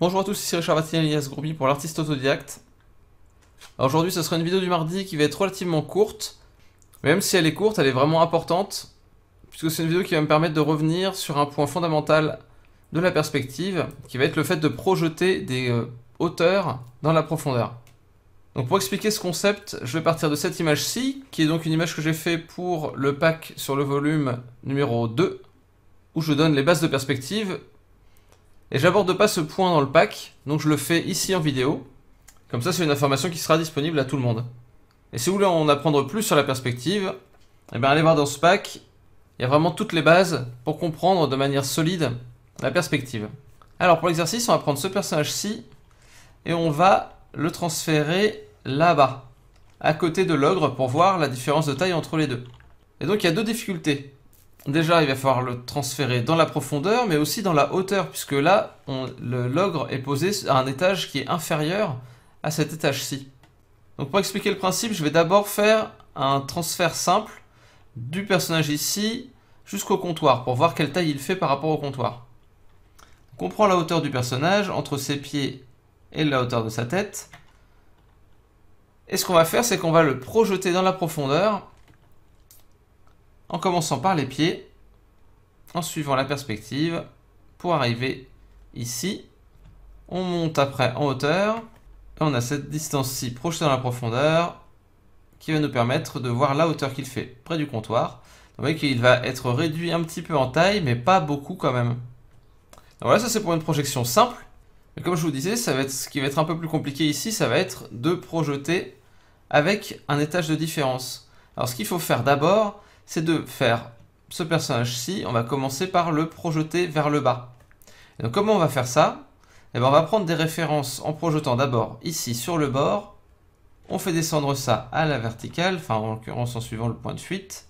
Bonjour à tous, ici Richard et Elias Groupie pour l'artiste autodidacte. Aujourd'hui, ce sera une vidéo du mardi qui va être relativement courte. même si elle est courte, elle est vraiment importante, puisque c'est une vidéo qui va me permettre de revenir sur un point fondamental de la perspective, qui va être le fait de projeter des hauteurs euh, dans la profondeur. Donc pour expliquer ce concept, je vais partir de cette image-ci, qui est donc une image que j'ai fait pour le pack sur le volume numéro 2, où je donne les bases de perspective, et j'aborde pas ce point dans le pack, donc je le fais ici en vidéo, comme ça c'est une information qui sera disponible à tout le monde. Et si vous voulez en apprendre plus sur la perspective, et eh bien allez voir dans ce pack, il y a vraiment toutes les bases pour comprendre de manière solide la perspective. Alors pour l'exercice, on va prendre ce personnage-ci, et on va le transférer là-bas, à côté de l'ogre, pour voir la différence de taille entre les deux. Et donc il y a deux difficultés. Déjà, il va falloir le transférer dans la profondeur, mais aussi dans la hauteur, puisque là, l'ogre est posé à un étage qui est inférieur à cet étage-ci. Donc pour expliquer le principe, je vais d'abord faire un transfert simple du personnage ici jusqu'au comptoir, pour voir quelle taille il fait par rapport au comptoir. on prend la hauteur du personnage entre ses pieds et la hauteur de sa tête. Et ce qu'on va faire, c'est qu'on va le projeter dans la profondeur en commençant par les pieds, en suivant la perspective pour arriver ici. On monte après en hauteur et on a cette distance-ci projetée dans la profondeur qui va nous permettre de voir la hauteur qu'il fait près du comptoir. Vous voyez qu'il va être réduit un petit peu en taille, mais pas beaucoup quand même. Donc voilà, ça c'est pour une projection simple. Mais comme je vous disais, ce qui va être un peu plus compliqué ici, ça va être de projeter avec un étage de différence. Alors ce qu'il faut faire d'abord, c'est de faire ce personnage-ci, on va commencer par le projeter vers le bas. donc comment on va faire ça eh bien, On va prendre des références en projetant d'abord ici sur le bord, on fait descendre ça à la verticale, enfin en l'occurrence en suivant le point de fuite,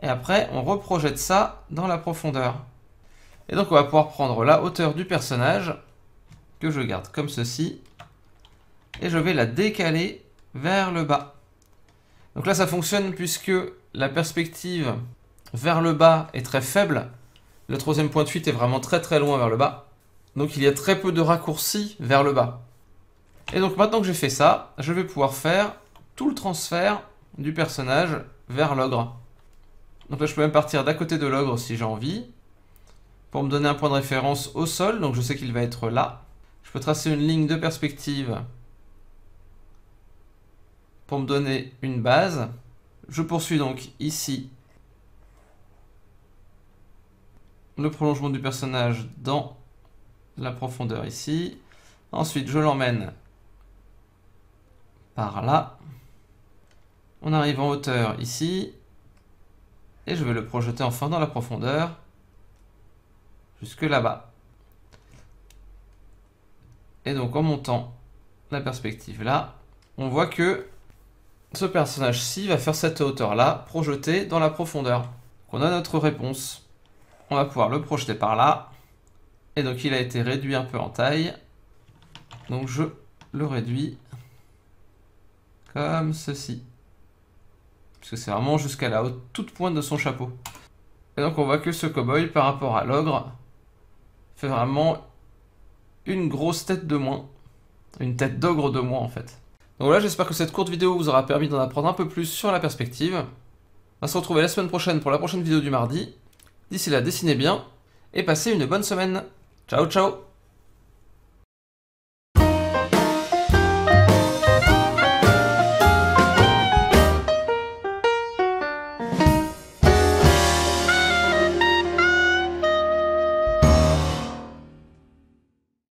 et après on reprojette ça dans la profondeur. Et donc on va pouvoir prendre la hauteur du personnage, que je garde comme ceci, et je vais la décaler vers le bas. Donc là, ça fonctionne puisque la perspective vers le bas est très faible. Le troisième point de fuite est vraiment très très loin vers le bas. Donc il y a très peu de raccourcis vers le bas. Et donc maintenant que j'ai fait ça, je vais pouvoir faire tout le transfert du personnage vers l'ogre. Donc là, je peux même partir d'à côté de l'ogre si j'ai envie. Pour me donner un point de référence au sol, donc je sais qu'il va être là. Je peux tracer une ligne de perspective me donner une base. Je poursuis donc ici le prolongement du personnage dans la profondeur ici. Ensuite, je l'emmène par là. On arrive en hauteur ici. Et je vais le projeter enfin dans la profondeur. Jusque là-bas. Et donc en montant la perspective là, on voit que ce personnage-ci va faire cette hauteur-là, projetée dans la profondeur. on a notre réponse. On va pouvoir le projeter par là. Et donc il a été réduit un peu en taille. Donc je le réduis comme ceci. que c'est vraiment jusqu'à la haute, toute pointe de son chapeau. Et donc on voit que ce cowboy par rapport à l'ogre fait vraiment une grosse tête de moins. Une tête d'ogre de moins en fait. Donc voilà, j'espère que cette courte vidéo vous aura permis d'en apprendre un peu plus sur la perspective. On se retrouver la semaine prochaine pour la prochaine vidéo du mardi. D'ici là, dessinez bien et passez une bonne semaine. Ciao ciao